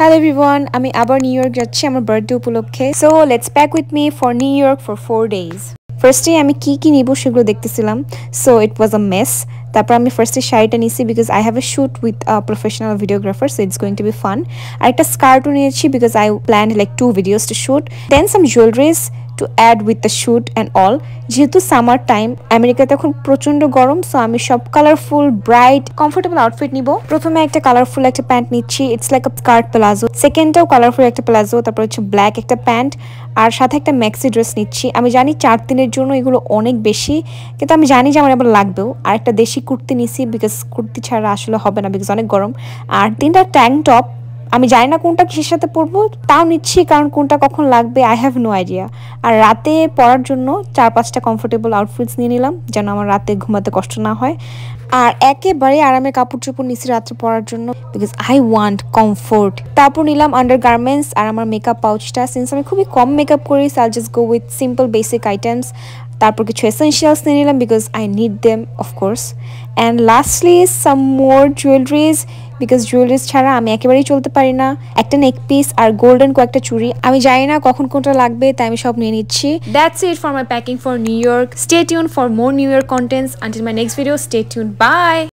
hello everyone আমি আবার new York যাচ্ছি আমার বার্থডে উপলক্ষে so let's pack with me for New York for four days ফার্স্টে আমি কি কি নিব সেগুলো দেখতেছিলাম so it was a mace তারপর আমি ফার্স্টে শাড়িটা নিয়েছি because I have a shoot with professional videographer so it's going to be fun আর একটা স্কার্টও নিয়েছি because I plan like to videos to shoot then some jewelleries to add with the shoot and all যেহেতু summer time আমেরিকাতে এখন প্রচন্ড গরম so আমি সব কালারফুল ব্রাইট কমফোর্টেবল আউটফিট নিব প্রথমে একটা কালারফুল একটা প্যান্ট নিচ্ছি it's like a skirt palazzo সেকেন্ডটাও কালারফুল একটা প্লাজো তারপর হচ্ছে ব্ল্যাক একটা প্যান্ট আর সাথে একটা ম্যাক্সি ড্রেস নিচ্ছি আমি জানি চার দিনের জন্য এগুলো অনেক বেশি কিন্তু আমি জানি যে আমার আবার লাগবেও আর একটা দেশি কুর্তি নিছি বিকজ কুর্তি ছাড়া আসলে হবে না বিকজ অনেক গরম আর তিনটা ট্যাঙ্ক টপ আমি জানি না কোনটা কিসের সাথে পরবো তাও নিচ্ছি কারণ কোনটা কখন লাগবে আই হ্যাভ নো আইডিয়া আর রাতে পড়ার জন্য চার পাঁচটা কমফোর্টেবল আউটফিটস নিয়ে নিলাম যেন আমার রাতে ঘুমাতে কষ্ট না হয় আর একেবারে আরামে কাপড় চোপড় নিচে রাত্রে পরার জন্য বিকজ আই ওয়ান্ট কমফোর্ট তারপর নিলাম আন্ডার গার্মেন্টস আর আমার মেকআপ পাউচটা সিন্স আমি খুবই কম মেকআপ করি সাল just go with simple basic items তারপর কিছু এসেন্সিয়ালস নিয়ে নিলাম because I need them of course and lastly some more jewelleries because jewelleries ছাড়া আমি একেবারেই চলতে পারি না একটা নেক পিস আর গোল্ডেন কয়েকটা চুড়ি আমি জানি না কখন কোনটা লাগবে তাই আমি সব নিয়ে নিচ্ছি that's it for my packing for New York stay tune for more New York contents until my next video stay tune by